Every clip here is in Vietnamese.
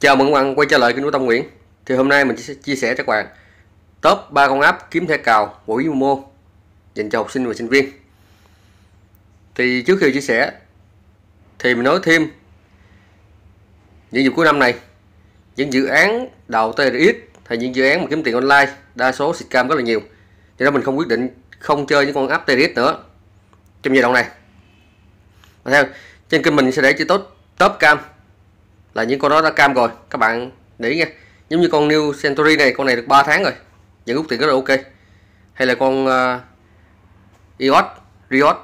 Chào mừng các bạn quay trở lại kênh của Tâm Nguyễn Thì hôm nay mình sẽ chia sẻ cho các bạn Top 3 con app kiếm thẻ cào quỹ Momo Dành cho học sinh và sinh viên Thì trước khi chia sẻ Thì mình nói thêm Những dịp cuối năm này Những dự án đầu TRX Hay những dự án mà kiếm tiền online Đa số xịt cam rất là nhiều Cho nên mình không quyết định không chơi những con app TRX nữa Trong giai đoạn này theo trên kênh mình sẽ để cho tốt top cam là những con đó đã cam rồi các bạn để ý nha giống như con New Century này con này được 3 tháng rồi những gốc tiền rất là ok hay là con uh, à, Ios Riot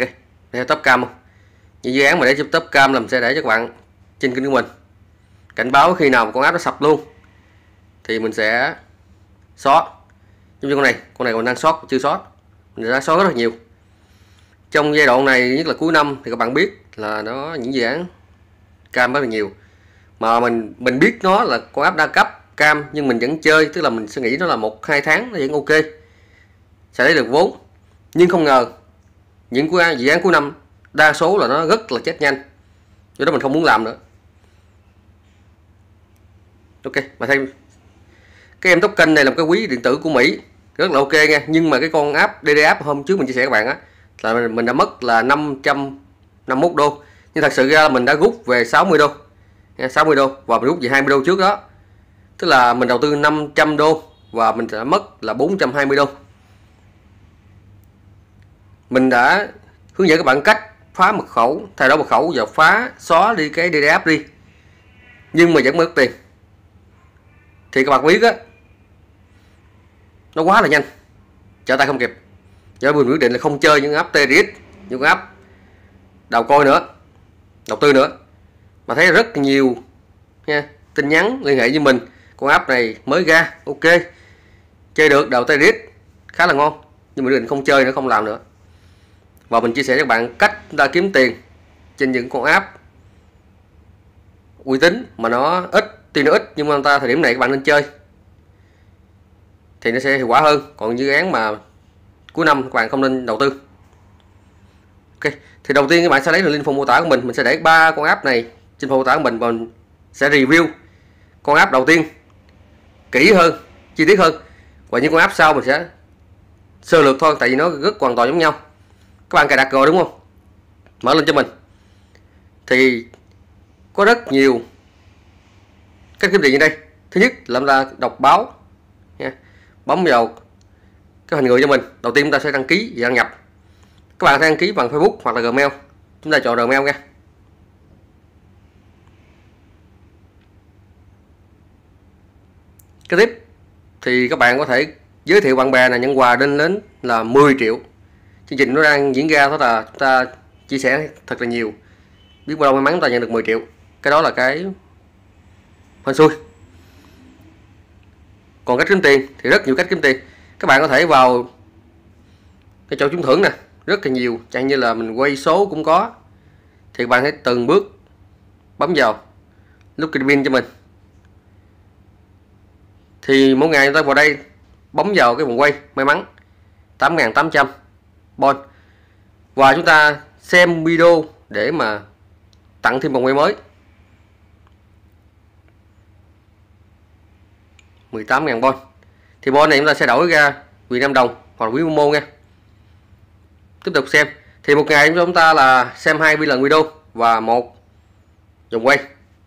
ok đây top cam không những dự án mà để chụp top cam làm sẽ để cho các bạn trên kênh của mình cảnh báo khi nào mà con áp nó sập luôn thì mình sẽ xóa giống như con này con này còn đang sót chưa sót mình đã sót rất là nhiều trong giai đoạn này nhất là cuối năm thì các bạn biết là nó những dự án cam rất là nhiều mà mình mình biết nó là con app đa cấp cam nhưng mình vẫn chơi tức là mình sẽ nghĩ nó là một hai tháng nó vẫn ok sẽ lấy được vốn nhưng không ngờ những của dự án cuối năm đa số là nó rất là chết nhanh do đó mình không muốn làm nữa ok mà thêm cái em token này là một cái quý điện tử của mỹ rất là ok nha nhưng mà cái con app dd app hôm trước mình chia sẻ các bạn á là mình đã mất là 500 51 đô nhưng thật sự ra là mình đã rút về 60 đô 60 đô và mình rút về 20 đô trước đó tức là mình đầu tư 500 đô và mình đã mất là 420 đô mình đã hướng dẫn các bạn cách phá mật khẩu thay đổi mật khẩu và phá xóa đi cái DDApp đi nhưng mà vẫn mất tiền thì các bạn biết á nó quá là nhanh trở tay không kịp do mình quyết định là không chơi những app TRX những app đầu coi nữa đầu tư nữa mà thấy rất nhiều nha tin nhắn liên hệ với mình con app này mới ra ok chơi được đầu tay riết khá là ngon nhưng mà định không chơi nữa không làm nữa và mình chia sẻ cho các bạn cách chúng ta kiếm tiền trên những con app uy tín mà nó ít tiền nó ít nhưng mà ta thời điểm này các bạn nên chơi thì nó sẽ hiệu quả hơn còn dự án mà cuối năm các bạn không nên đầu tư thì đầu tiên các bạn sẽ lấy đường link phần mô tả của mình mình sẽ để ba con app này trên phần mô tả của mình và mình sẽ review con app đầu tiên kỹ hơn chi tiết hơn và những con app sau mình sẽ sơ lược thôi tại vì nó rất hoàn toàn giống nhau các bạn cài đặt rồi đúng không mở lên cho mình thì có rất nhiều cách kiếm tiền như đây thứ nhất là chúng ta đọc báo nha. bấm vào cái hình người cho mình đầu tiên chúng ta sẽ đăng ký và đăng nhập các bạn đăng ký bằng Facebook hoặc là Gmail chúng ta chọn Gmail nha cái tiếp thì các bạn có thể giới thiệu bạn bè là nhận quà lên đến là 10 triệu chương trình nó đang diễn ra đó là chúng ta chia sẻ thật là nhiều biết bao may mắn ta nhận được 10 triệu cái đó là cái hên xui còn cách kiếm tiền thì rất nhiều cách kiếm tiền các bạn có thể vào cái chỗ trúng thưởng nè rất là nhiều chẳng như là mình quay số cũng có thì bạn hãy từng bước bấm vào lúc pin cho mình thì mỗi ngày chúng ta vào đây bấm vào cái vòng quay may mắn 8.800 bon và chúng ta xem video để mà tặng thêm vòng quay mới 18.000 bon thì bon này chúng ta sẽ đổi ra Việt đồng hoặc quý mô nha tiếp tục xem thì một ngày chúng ta là xem hai pin lần video và một vòng quay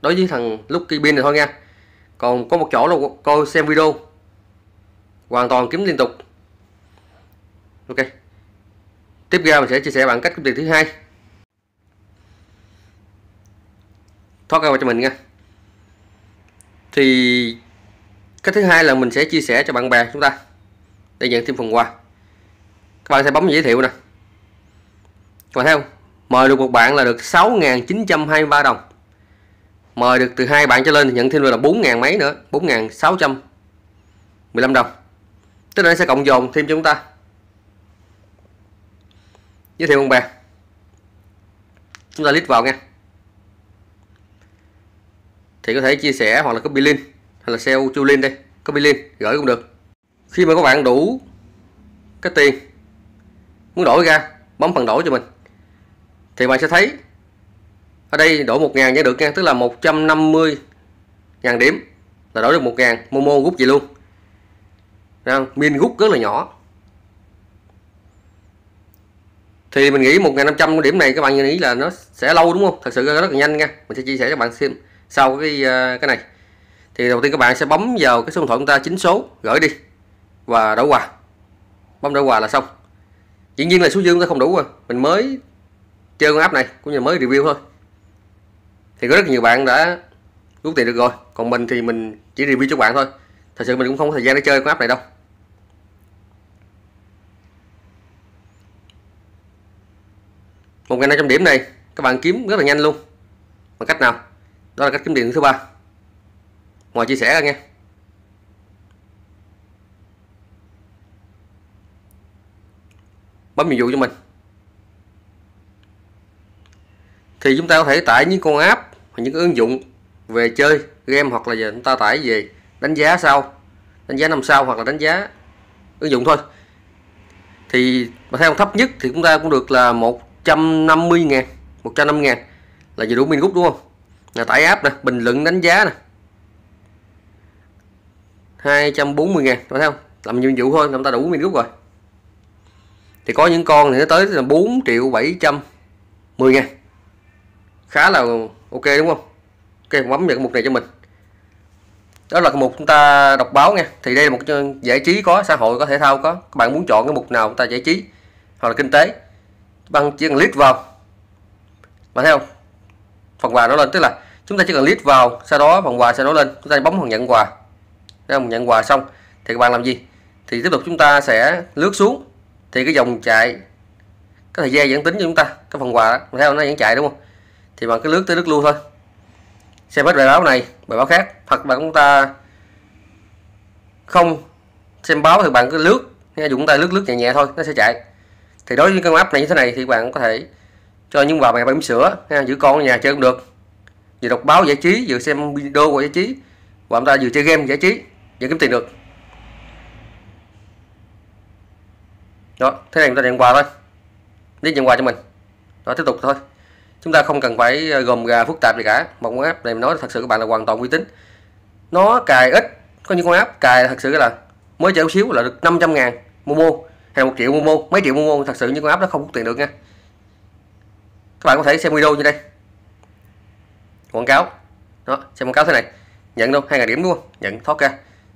đối với thằng Lucky pin này thôi nha còn có một chỗ là coi xem video hoàn toàn kiếm liên tục ok tiếp theo mình sẽ chia sẻ bạn cách kiếm tiền thứ hai thoát ra cho mình nha thì cách thứ hai là mình sẽ chia sẻ cho bạn bè chúng ta để nhận thêm phần quà các bạn sẽ bấm giới thiệu nè còn theo mời được một bạn là được 6.923 đồng mời được từ hai bạn trở lên thì nhận thêm được là 4.000 mấy nữa 4.615 đồng tức là sẽ cộng dồn thêm cho chúng ta giới thiệu bạn chúng ta click vào nha thì có thể chia sẻ hoặc là copy link hay là sell chu link đây copy link gửi cũng được khi mà các bạn đủ cái tiền muốn đổi ra bấm phần đổi cho mình thì bạn sẽ thấy ở đây đổi 1.000 giá được nha tức là 150 ngàn điểm là đổi được 1.000 Momo rút gì luôn không? min rút rất là nhỏ thì mình nghĩ 1.500 điểm này các bạn nghĩ là nó sẽ lâu đúng không thật sự rất là nhanh nha mình sẽ chia sẻ cho bạn xem sau cái ờ, cái này thì đầu tiên các bạn sẽ bấm vào cái số điện thoại chúng ta chính số gửi đi và đổi quà bấm đổi quà là xong dĩ nhiên là số dương ta không đủ rồi à. mình mới chơi con app này cũng như mới review thôi thì có rất nhiều bạn đã rút tiền được rồi còn mình thì mình chỉ review cho bạn thôi thật sự mình cũng không có thời gian để chơi con app này đâu một ngày 500 điểm này các bạn kiếm rất là nhanh luôn bằng cách nào đó là cách kiếm tiền thứ ba ngoài chia sẻ ra nha bấm nhiệm vụ cho mình thì chúng ta có thể tải những con app hoặc những ứng dụng về chơi game hoặc là giờ chúng ta tải về đánh giá sau đánh giá năm sau hoặc là đánh giá ứng dụng thôi thì mà theo thấp nhất thì chúng ta cũng được là 150 ngàn 150 ngàn là vừa đủ min group đúng không là tải app nè bình luận đánh giá nè 240 ngàn phải không làm nhiệm vụ thôi chúng ta đủ min group rồi thì có những con thì nó tới là 4 triệu 710 ngàn khá là ok đúng không ok bấm vào cái mục này cho mình đó là mục chúng ta đọc báo nha thì đây là một giải trí có xã hội có thể thao có các bạn muốn chọn cái mục nào chúng ta giải trí hoặc là kinh tế bằng chỉ cần click vào mà thấy không phần quà nó lên tức là chúng ta chỉ cần click vào sau đó phần quà sẽ nó lên chúng ta bấm phần nhận quà Đấy không? nhận quà xong thì các bạn làm gì thì tiếp tục chúng ta sẽ lướt xuống thì cái dòng chạy cái thời gian dẫn tính cho chúng ta cái phần quà đó, theo nó dẫn chạy đúng không thì bạn cứ lướt tới nước luôn thôi xem hết bài báo này bài báo khác hoặc bạn chúng ta không xem báo thì bạn cứ lướt hay dùng tay lướt lướt nhẹ nhẹ thôi nó sẽ chạy thì đối với cái app này như thế này thì bạn có thể cho những bà bạn bấm sửa ha, giữ con ở nhà chơi cũng được vừa đọc báo giải trí vừa xem video của giải trí và chúng ta vừa chơi game giải trí vừa kiếm tiền được đó thế này chúng ta nhận quà thôi đi nhận quà cho mình đó tiếp tục thôi chúng ta không cần phải ờ, gồm gà phức tạp gì cả một con app này nói thật sự các bạn là hoàn toàn uy tín nó cài ít có những con app cài thật sự là mới chở xíu là được 500 ngàn mua mua hay một triệu mua mua mấy triệu mua mua thật sự những con app đó không hút tiền được nha các bạn có thể xem video như đây quảng cáo đó xem quảng cáo thế này nhận đâu hai ngàn điểm luôn nhận thoát ra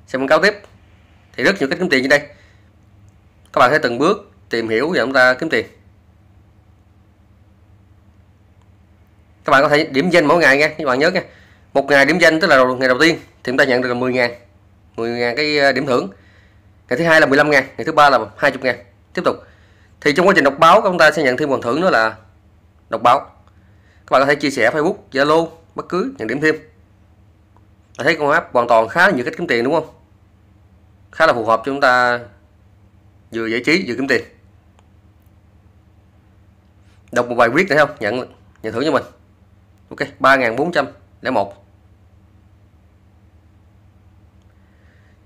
xem quảng cáo tiếp thì rất nhiều cách kiếm tiền như đây các bạn sẽ từng bước tìm hiểu và chúng ta kiếm tiền các bạn có thể điểm danh mỗi ngày nha các bạn nhớ nha một ngày điểm danh tức là ngày đầu tiên thì chúng ta nhận được là 10 ngàn 10 ngàn cái ờ, điểm thưởng ngày thứ hai là 15 ngàn ngày thứ ba là 20 ngàn tiếp tục thì trong quá trình đọc báo chúng ta sẽ nhận thêm phần thưởng nữa là đọc báo các bạn có thể chia sẻ Facebook Zalo bất cứ nhận điểm thêm bạn thấy con app hoàn toàn khá là nhiều cách kiếm tiền đúng không khá là phù hợp cho chúng ta vừa giải trí vừa kiếm tiền đọc một bài viết nữa không nhận nhận thưởng cho mình ok 3401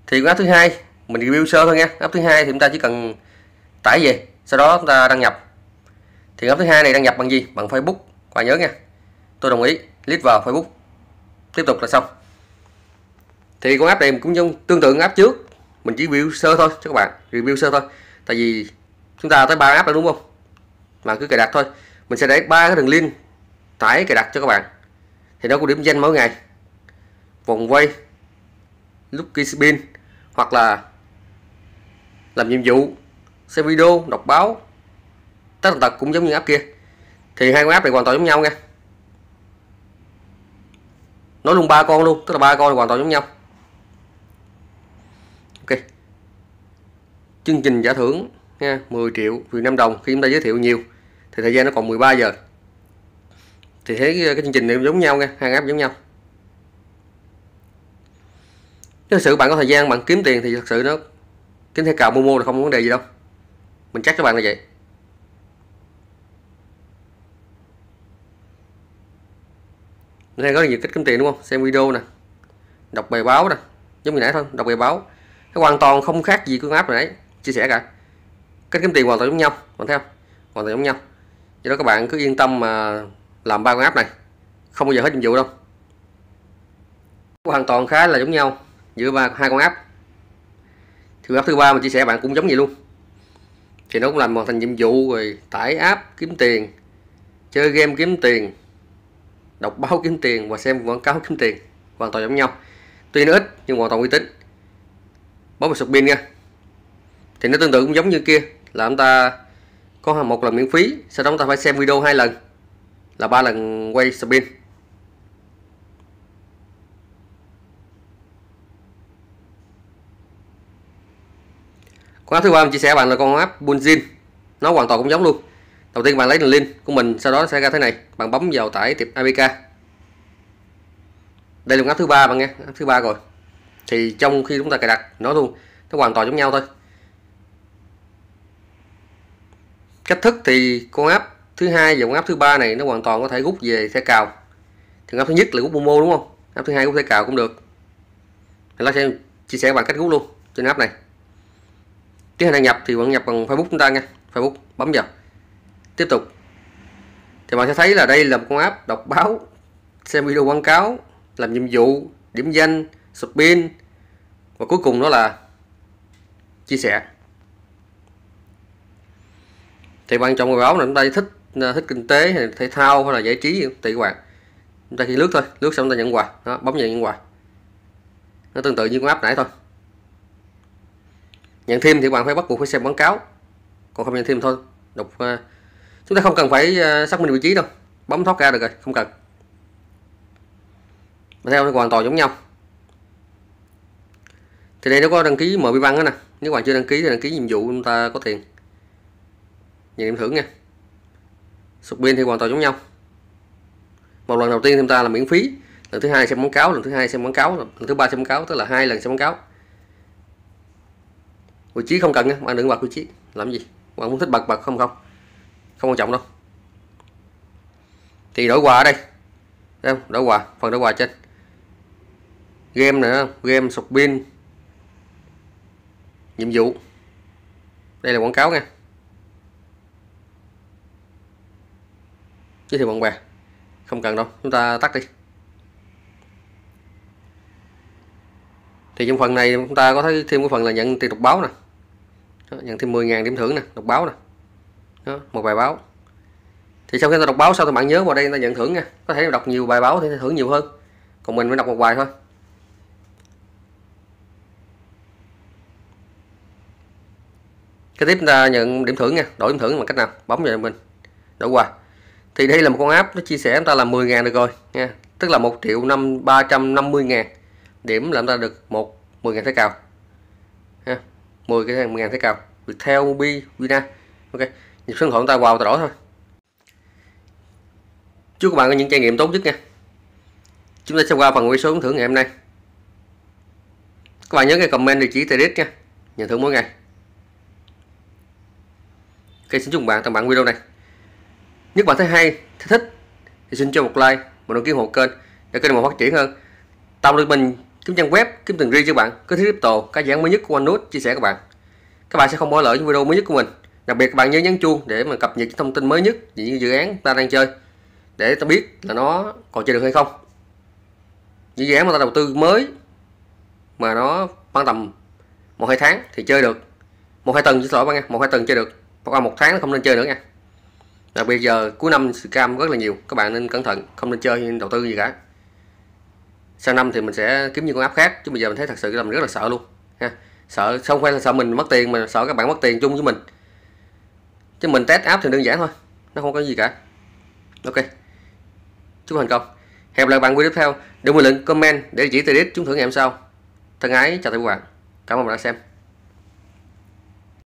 thì app thứ hai mình review sơ thôi nha app thứ hai thì chúng ta chỉ cần tải về sau đó chúng ta đăng nhập thì app thứ hai này đăng nhập bằng gì bằng Facebook Qua nhớ nha tôi đồng ý click vào Facebook tiếp tục là xong thì con app này cũng giống tương tự app trước mình chỉ review sơ thôi cho các bạn review sơ thôi tại vì chúng ta tới ba app rồi đúng không mà cứ cài đặt thôi mình sẽ để ba cái đường link tải cài đặt cho các bạn thì nó có điểm danh mỗi ngày vòng quay lúc key spin hoặc là làm nhiệm vụ xem video đọc báo tất tần tật cũng giống như app kia thì hai con app này hoàn toàn giống nhau nha nói luôn ba con luôn tức là ba con hoàn toàn giống nhau ok chương trình giả thưởng nha 10 triệu Việt Nam đồng khi chúng ta giới thiệu nhiều thì thời gian nó còn 13 giờ thì thế ờ, cái chương trình này giống nhau nha hai app giống nhau thực sự bạn có thời gian bạn kiếm tiền thì thật sự nó kiếm thẻ cào mua mua là không có vấn đề gì đâu mình chắc các bạn là vậy đây có nhiều cách kiếm tiền đúng không xem video nè đọc bài báo nè giống như nãy thôi đọc bài báo cái hoàn toàn không khác gì phương app nãy chia sẻ cả cách kiếm tiền hoàn toàn giống nhau còn theo hoàn toàn giống nhau do đó các bạn cứ yên tâm mà làm ba con áp này không bao giờ hết nhiệm vụ đâu hoàn toàn khá là giống nhau giữa ba hai con áp thứ áp thứ ba mình chia sẻ bạn cũng giống vậy luôn thì nó cũng làm hoàn thành nhiệm vụ rồi tải app kiếm tiền chơi game kiếm tiền đọc báo kiếm tiền và xem quảng cáo kiếm tiền hoàn toàn giống nhau tuy nó ít nhưng hoàn toàn uy tín bấm vào sụp pin nha thì nó tương tự cũng giống như kia là chúng ta có một lần miễn phí sau đó chúng ta phải xem video hai lần là ba lần quay spin con áp thứ ba mình chia sẻ bạn là con áp bunzin nó hoàn toàn cũng giống luôn đầu tiên bạn lấy đường link của mình sau đó sẽ ra thế này bạn bấm vào tải tiệp apk đây là con áp thứ ba bạn nghe áp thứ ba rồi thì trong khi chúng ta cài đặt nó luôn nó hoàn toàn giống nhau thôi cách thức thì con áp thứ hai và áp thứ ba này nó hoàn toàn có thể rút về xe cào thì áp thứ nhất là rút momo đúng không áp thứ hai rút thẻ cào cũng được thì nó sẽ chia sẻ bằng cách rút luôn trên áp này tiến hành đăng nhập thì bạn nhập bằng facebook chúng ta nha facebook bấm vào tiếp tục thì bạn sẽ thấy là đây là một con app đọc báo xem video quảng cáo làm nhiệm vụ điểm danh spin và cuối cùng đó là chia sẻ thì bạn chọn bài báo là chúng ta thích thích kinh tế hay thể thao hay là giải trí tỷ bạn chúng ta chỉ lướt thôi lướt xong ta nhận quà đó, bấm nhận quà nó tương tự như con app nãy thôi nhận thêm thì bạn phải bắt buộc phải xem quảng cáo còn không nhận thêm thôi đọc uh, chúng ta không cần phải uh, xác minh vị trí đâu bấm thoát ra được rồi không cần mà theo hoàn toàn giống nhau thì đây nó có đăng ký mp băng đó nè nếu bạn chưa đăng ký thì đăng ký nhiệm vụ chúng ta có tiền nhận điểm thưởng nha sụp pin thì hoàn toàn giống nhau một lần đầu tiên chúng ta là miễn phí lần thứ hai xem quảng cáo lần thứ hai xem quảng cáo lần thứ ba xem quảng cáo tức là hai lần xem quảng cáo vị trí không cần nha bạn đừng bật vị trí làm gì bạn muốn thích bật bật không không không quan trọng đâu thì đổi quà ở đây Đấy đổi quà phần đổi quà trên game nữa game sọc pin nhiệm vụ đây là quảng cáo nha giới thiệu bạn bè không cần đâu chúng ta tắt đi thì trong phần này chúng ta có thấy thêm cái phần là nhận tiền đọc báo nè nhận thêm 10.000 điểm thưởng nè đọc báo nè đó, một bài báo thì sau khi ta đọc báo sau thì bạn nhớ vào đây ta nhận thưởng nha có thể đọc nhiều bài báo thì thưởng nhiều hơn còn mình mới đọc một bài thôi cái tiếp ta nhận điểm thưởng nha đổi điểm thưởng bằng cách nào bấm vào mình đổi quà thì đây là một con app nó chia sẻ chúng ta là 10.000 được rồi nha tức là 1 triệu năm 350 ngàn điểm là chúng ta được một 10 ngàn thế cào ha 10 cái hàng 10 ngàn thế cào Viettel Mobi Vina ok nhịp số điện ta vào ta đổ thôi chúc các bạn có những trải nghiệm tốt nhất nha chúng ta sẽ qua phần quay số thưởng ngày hôm nay các bạn nhớ cái comment địa chỉ TDX nha nhận thưởng mỗi ngày ok xin chúc bạn tạm bạn video này nếu bạn thấy hay, thấy thích thì xin cho một like, một đăng ký hộ kênh để kênh mình phát triển hơn. Tạo được mình kiếm trang web, kiếm từng riêng cho bạn, có crypto, các dạng mới nhất của OneNote chia sẻ các bạn. Các bạn sẽ không bỏ lỡ những video mới nhất của mình. Đặc biệt các bạn nhớ nhấn chuông để mà cập nhật những thông tin mới nhất về những dự án ta đang chơi để ta biết là nó còn chơi được hay không. Những dự án mà ta đầu tư mới mà nó khoảng tầm một hai tháng thì chơi được một hai tuần xin sợ bạn nha một hai tuần chơi được hoặc là một tháng nó không nên chơi nữa nha đặc biệt giờ cuối năm scam rất là nhiều các bạn nên cẩn thận không nên chơi đầu tư gì cả sau năm thì mình sẽ kiếm những con app khác chứ bây giờ mình thấy thật sự là mình rất là sợ luôn ha sợ không phải là sợ mình mất tiền mà sợ các bạn mất tiền chung với mình chứ mình test app thì đơn giản thôi nó không có gì cả ok chúc thành công hẹn gặp lại bạn video tiếp theo đừng quên lượn comment để chỉ tay đích chúng thưởng ngày hôm sau thân ái chào tạm biệt các bạn cảm ơn bạn đã xem